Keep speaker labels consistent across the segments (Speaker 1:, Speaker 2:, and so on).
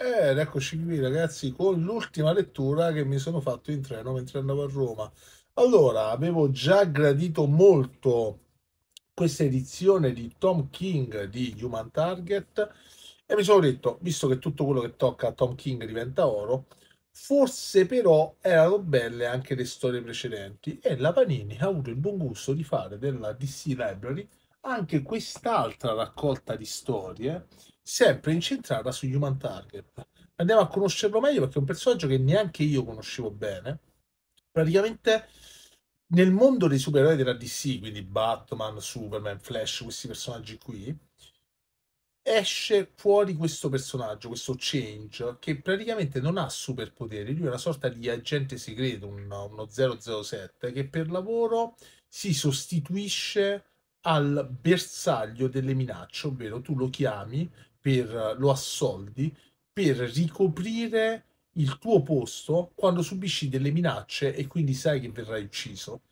Speaker 1: Ed eccoci qui ragazzi con l'ultima lettura che mi sono fatto in treno mentre andavo a Roma. Allora, avevo già gradito molto questa edizione di Tom King di Human Target e mi sono detto, visto che tutto quello che tocca a Tom King diventa oro, forse però erano belle anche le storie precedenti e la Panini ha avuto il buon gusto di fare della DC Library anche quest'altra raccolta di storie sempre incentrata su Human Target. Andiamo a conoscerlo meglio perché è un personaggio che neanche io conoscevo bene. Praticamente nel mondo dei supereroi della DC, quindi Batman, Superman, Flash, questi personaggi qui, esce fuori questo personaggio, questo Change, che praticamente non ha superpoteri, lui è una sorta di agente segreto, uno, uno 007, che per lavoro si sostituisce al bersaglio delle minacce, ovvero tu lo chiami per, lo assoldi per ricoprire il tuo posto quando subisci delle minacce e quindi sai che verrai ucciso.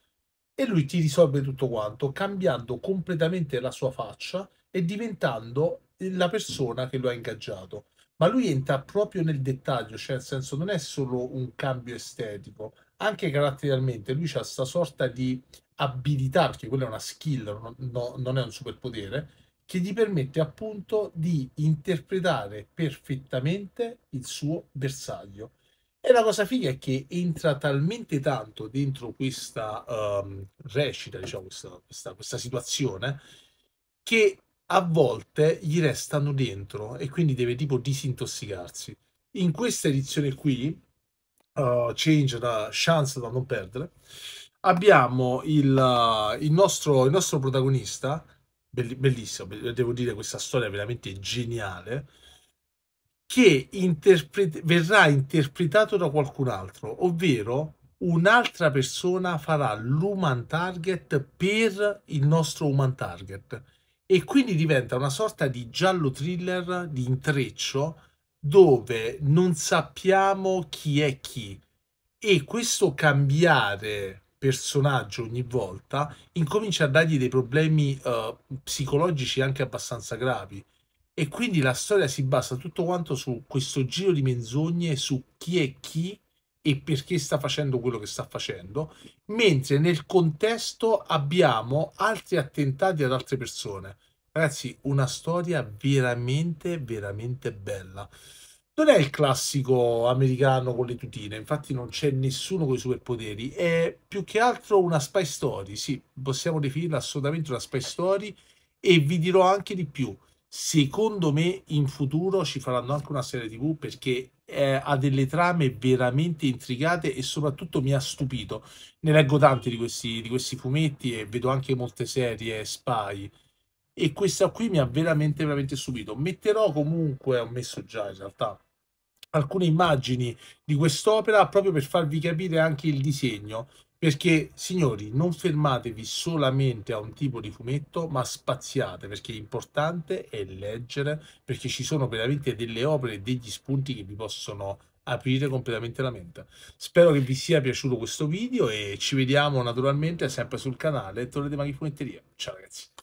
Speaker 1: E lui ti risolve tutto quanto cambiando completamente la sua faccia e diventando la persona che lo ha ingaggiato. Ma lui entra proprio nel dettaglio, cioè nel senso non è solo un cambio estetico, anche caratterialmente lui ha questa sorta di abilità, perché quella è una skill, no, non è un superpotere, che gli permette appunto di interpretare perfettamente il suo bersaglio. E la cosa figa è che entra talmente tanto dentro questa um, recita, diciamo, questa, questa, questa situazione, che a volte gli restano dentro e quindi deve tipo disintossicarsi. In questa edizione qui, uh, Change da Chance da non perdere, abbiamo il, uh, il, nostro, il nostro protagonista bellissimo, devo dire questa storia veramente geniale, che interpre- verrà interpretato da qualcun altro, ovvero un'altra persona farà l'human target per il nostro human target e quindi diventa una sorta di giallo thriller di intreccio dove non sappiamo chi è chi e questo cambiare personaggio ogni volta, incomincia a dargli dei problemi uh, psicologici anche abbastanza gravi. E quindi la storia si basa tutto quanto su questo giro di menzogne su chi è chi e perché sta facendo quello che sta facendo, mentre nel contesto abbiamo altri attentati ad altre persone. Ragazzi, una storia veramente, veramente bella non è il classico americano con le tutine, infatti non c'è nessuno con i superpoteri, è più che altro una spy story, sì, possiamo definirla assolutamente una spy story e vi dirò anche di più, secondo me in futuro ci faranno anche una serie tv perché eh, ha delle trame veramente intrigate e soprattutto mi ha stupito, ne leggo tanti di questi, di questi fumetti e vedo anche molte serie spy, e questa qui mi ha veramente veramente stupito metterò comunque ho messo già in realtà alcune immagini di quest'opera proprio per farvi capire anche il disegno, perché signori non fermatevi solamente a un tipo di fumetto, ma spaziate, perché l'importante è leggere, perché ci sono veramente delle opere, degli spunti che vi possono aprire completamente la mente. Spero che vi sia piaciuto questo video e ci vediamo naturalmente sempre sul canale Torre dei Maghi Fumetteria. Ciao ragazzi!